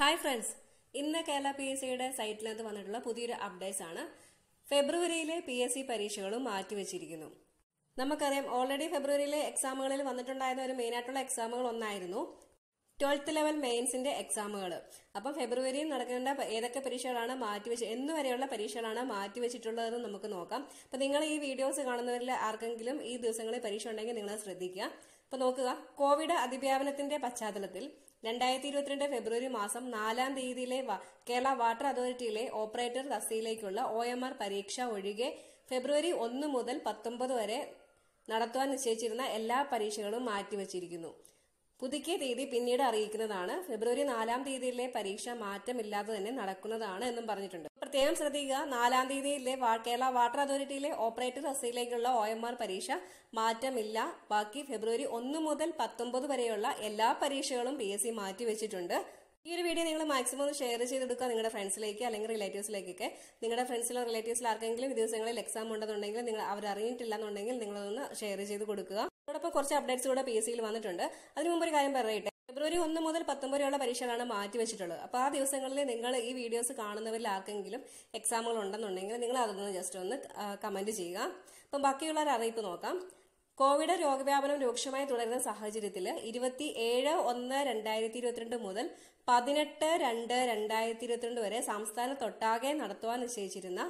hi friends ഇന്ന് Kerala P S സിയുടെ സൈറ്റിൽ നിന്ന് വന്നിട്ടുള്ള പുതിയൊരു അപ്ഡേറ്റ്സ് ആണ് ഫെബ്രുവരിയിലെ പി എസ് സി പരീക്ഷകളും മാറ്റിവെച്ചിരിക്കുന്നു നമുക്കറിയാം ഓൾറെഡി ഫെബ്രുവരിയിലെ എക്സാമുകളിൽ വന്നിട്ടുണ്ടായിരുന്ന ഒരു മെയിനായിട്ടുള്ള എക്സാമുകൾ ഒന്നായിരുന്നു ട്വൽത്ത് ലെവൽ മെയിൻസിന്റെ എക്സാമുകൾ അപ്പം ഫെബ്രുവരിയിൽ നടക്കേണ്ട ഏതൊക്കെ പരീക്ഷകളാണ് മാറ്റിവെച്ച് എന്ന് വരെയുള്ള പരീക്ഷകളാണ് മാറ്റിവെച്ചിട്ടുള്ളതെന്ന് നമുക്ക് നോക്കാം അപ്പം നിങ്ങൾ ഈ വീഡിയോസ് കാണുന്നവരിൽ ആർക്കെങ്കിലും ഈ ദിവസങ്ങളിൽ പരീക്ഷ ഉണ്ടെങ്കിൽ നിങ്ങൾ ശ്രദ്ധിക്കുക അപ്പൊ നോക്കുക കോവിഡ് അതിവ്യാപനത്തിന്റെ പശ്ചാത്തലത്തിൽ രണ്ടായിരത്തി ഇരുപത്തിരണ്ട് ഫെബ്രുവരി മാസം നാലാം തീയതിയിലെ കേരള വാട്ടർ അതോറിറ്റിയിലെ ഓപ്പറേറ്റർ തസ്തിയിലേക്കുള്ള ഒ എം ആർ പരീക്ഷ ഒഴികെ ഫെബ്രുവരി ഒന്ന് മുതൽ പത്തൊമ്പത് വരെ നടത്തുവാൻ നിശ്ചയിച്ചിരുന്ന എല്ലാ പരീക്ഷകളും മാറ്റിവച്ചിരിക്കുന്നു പുതുക്കിയ തീയതി പിന്നീട് അറിയിക്കുന്നതാണ് ഫെബ്രുവരി നാലാം തീയതിയിലെ പരീക്ഷ മാറ്റമില്ലാതെ തന്നെ നടക്കുന്നതാണ് എന്നും പറഞ്ഞിട്ടുണ്ട് പ്രത്യേകം ശ്രദ്ധിക്കുക നാലാം തീയതിയിലെ കേരള വാട്ടർ അതോറിറ്റിയിലെ ഓപ്പറേറ്റർ ഹസ്സിലേക്കുള്ള ഒ എം ആർ പരീക്ഷ മാറ്റമില്ല ബാക്കി ഫെബ്രുവരി ഒന്ന് മുതൽ പത്തൊമ്പത് വരെയുള്ള എല്ലാ പരീക്ഷകളും പി എസ് സി മാറ്റിവെച്ചിട്ടുണ്ട് ഈ ഒരു വീഡിയോ നിങ്ങൾ മാക്സിമം ഒന്ന് ഷെയർ ചെയ്തെടുക്കുക നിങ്ങളുടെ ഫ്രണ്ട്സിലേക്ക് അല്ലെങ്കിൽ റിലേറ്റീവ്സിലേക്കൊക്കെ നിങ്ങളുടെ ഫ്രണ്ട്സിലോ റിലേറ്റീവ്സിൽ ആർക്കെങ്കിലും ഈ ദിവസങ്ങളിൽ എക്സാം ഉണ്ടെന്നുണ്ടെങ്കിൽ നിങ്ങൾ അവർ അറിഞ്ഞിട്ടില്ല എന്നുണ്ടെങ്കിൽ നിങ്ങളതൊന്ന് ഷെയർ ചെയ്ത് കൊടുക്കുക അതോടൊപ്പം കുറച്ച് അപ്ഡേറ്റ്സ് കൂടെ പി എസ് സിയിൽ വന്നിട്ടുണ്ട് അതിനു മുമ്പ് ഒരു കാര്യം പറയട്ടെ ഫെബ്രുവരി ഒന്ന് മുതൽ പത്തൊമ്പത് വരെയുള്ള പരീക്ഷകളാണ് വെച്ചിട്ടുള്ളത് അപ്പോൾ ആ ദിവസങ്ങളിൽ നിങ്ങൾ ഈ വീഡിയോസ് കാണുന്നവരിൽ ആർക്കെങ്കിലും എക്സാമുകൾ ഉണ്ടെന്നുണ്ടെങ്കിൽ നിങ്ങൾ അതൊന്ന് ജസ്റ്റ് ഒന്ന് കമന്റ് ചെയ്യുക അപ്പം ബാക്കിയുള്ളവർ അറിയിപ്പ് നോക്കാം കോവിഡ് രോഗവ്യാപനം രൂക്ഷമായി തുടരുന്ന സാഹചര്യത്തിൽ ഇരുപത്തി ഏഴ് ഒന്ന് രണ്ടായിരത്തി ഇരുപത്തിരണ്ട് മുതൽ പതിനെട്ട് രണ്ട് രണ്ടായിരത്തി ഇരുപത്തിരണ്ട് വരെ സംസ്ഥാനത്തൊട്ടാകെ നടത്തുവാൻ നിശ്ചയിച്ചിരുന്ന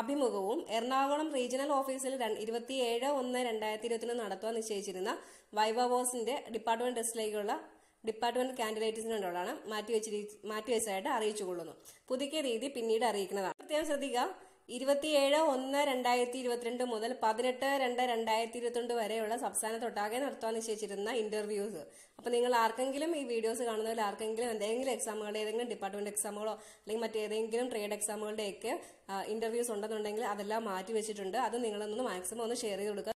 അഭിമുഖവും എറണാകുളം റീജിയണൽ ഓഫീസിൽ ഇരുപത്തിയേഴ് ഒന്ന് രണ്ടായിരത്തി ഇരുപത്തിരണ്ട് നടത്തുവാൻ നിശ്ചയിച്ചിരുന്ന വൈവ ഡിപ്പാർട്ട്മെന്റ് ഡെസ്റ്റിലേക്കുള്ള ഡിപ്പാർട്ട്മെന്റ് കാൻഡിഡേറ്റ്സിനുള്ളതാണ് മാറ്റിവെച്ചതായിട്ട് അറിയിച്ചുകൊള്ളുന്നു പുതുക്കിയ രീതി പിന്നീട് അറിയിക്കുന്നതാണ് പ്രത്യേകം ശ്രദ്ധിക്കുക ഇരുപത്തിയേഴ് ഒന്ന് രണ്ടായിരത്തി ഇരുപത്തിരണ്ട് മുതൽ പതിനെട്ട് രണ്ട് രണ്ടായിരത്തി ഇരുപത്തിരണ്ട് വരെയുള്ള സംസ്ഥാനത്തൊട്ടാകെ നടത്താൻ നിശ്ചയിച്ചിരുന്ന ഇന്റർവ്യൂസ് അപ്പോൾ നിങ്ങൾ ആർക്കെങ്കിലും ഈ വീഡിയോസ് കാണുന്നതിൽ ആർക്കെങ്കിലും എന്തെങ്കിലും എക്സാമുകളുടെ ഏതെങ്കിലും ഡിപ്പാർട്ട്മെന്റ് എക്സാമുകളോ അല്ലെങ്കിൽ മറ്റേതെങ്കിലും ട്രേഡ് എക്സാമുകളുടെയൊക്കെ ഇന്റർവ്യൂസ് ഉണ്ടെന്നുണ്ടെങ്കിൽ അതെല്ലാം മാറ്റി വെച്ചിട്ടുണ്ട് അത് നിങ്ങളൊന്ന് മാക്സിമം ഒന്ന് ഷെയർ ചെയ്ത് കൊടുക്കുക